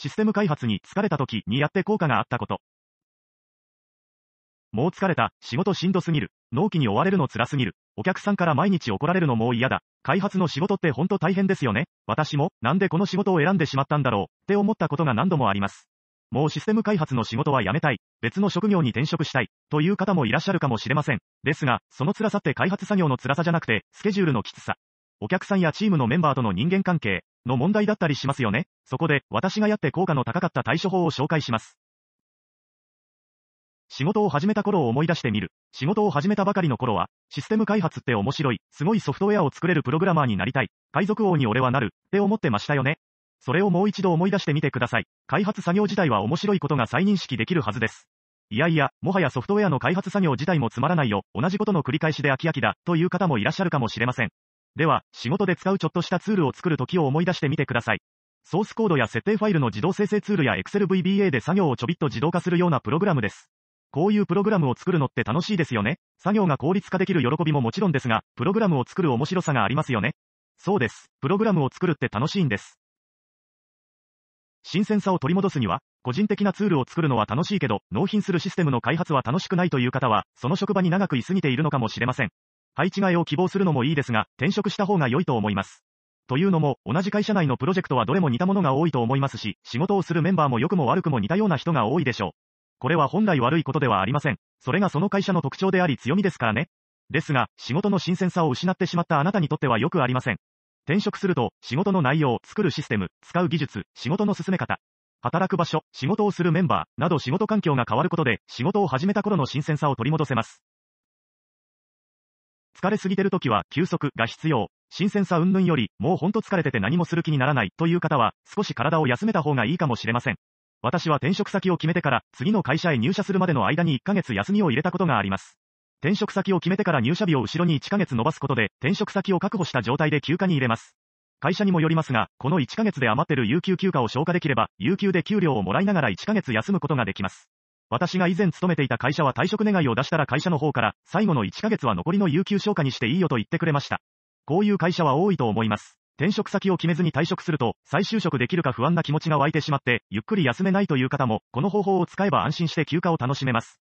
システム開発に疲れた時にやって効果があったこと。もう疲れた、仕事しんどすぎる、納期に追われるの辛すぎる、お客さんから毎日怒られるのもう嫌だ、開発の仕事ってほんと大変ですよね、私も、なんでこの仕事を選んでしまったんだろう、って思ったことが何度もあります。もうシステム開発の仕事は辞めたい、別の職業に転職したい、という方もいらっしゃるかもしれません。ですが、その辛さって開発作業の辛さじゃなくて、スケジュールのきつさ。お客さんやチームのメンバーとの人間関係、の問題だったりしますよね。そこで、私がやって効果の高かった対処法を紹介します。仕事を始めた頃を思い出してみる。仕事を始めたばかりの頃は、システム開発って面白い、すごいソフトウェアを作れるプログラマーになりたい、海賊王に俺はなる、って思ってましたよね。それをもう一度思い出してみてください。開発作業自体は面白いことが再認識できるはずです。いやいや、もはやソフトウェアの開発作業自体もつまらないよ、同じことの繰り返しで飽き飽きだ、という方もいらっしゃるかもしれません。では、仕事で使うちょっとしたツールを作る時を思い出してみてください。ソースコードや設定ファイルの自動生成ツールや Excel VBA で作業をちょびっと自動化するようなプログラムです。こういうプログラムを作るのって楽しいですよね。作業が効率化できる喜びももちろんですが、プログラムを作る面白さがありますよね。そうです。プログラムを作るって楽しいんです。新鮮さを取り戻すには、個人的なツールを作るのは楽しいけど、納品するシステムの開発は楽しくないという方は、その職場に長く居すぎているのかもしれません。配置替えを希望するのもいいですが、転職した方が良いと思います。というのも、同じ会社内のプロジェクトはどれも似たものが多いと思いますし、仕事をするメンバーも良くも悪くも似たような人が多いでしょう。これは本来悪いことではありません。それがその会社の特徴であり強みですからね。ですが、仕事の新鮮さを失ってしまったあなたにとってはよくありません。転職すると、仕事の内容、作るシステム、使う技術、仕事の進め方、働く場所、仕事をするメンバー、など仕事環境が変わることで、仕事を始めた頃の新鮮さを取り戻せます。疲れすぎてる時は休息が必要。新鮮さ云々より、もうほんと疲れてて何もする気にならないという方は、少し体を休めた方がいいかもしれません。私は転職先を決めてから、次の会社へ入社するまでの間に1ヶ月休みを入れたことがあります。転職先を決めてから入社日を後ろに1ヶ月延ばすことで、転職先を確保した状態で休暇に入れます。会社にもよりますが、この1ヶ月で余ってる有給休暇を消化できれば、有給で給料をもらいながら1ヶ月休むことができます。私が以前勤めていた会社は退職願を出したら会社の方から、最後の1ヶ月は残りの有給消化にしていいよと言ってくれました。こういう会社は多いと思います。転職先を決めずに退職すると、再就職できるか不安な気持ちが湧いてしまって、ゆっくり休めないという方も、この方法を使えば安心して休暇を楽しめます。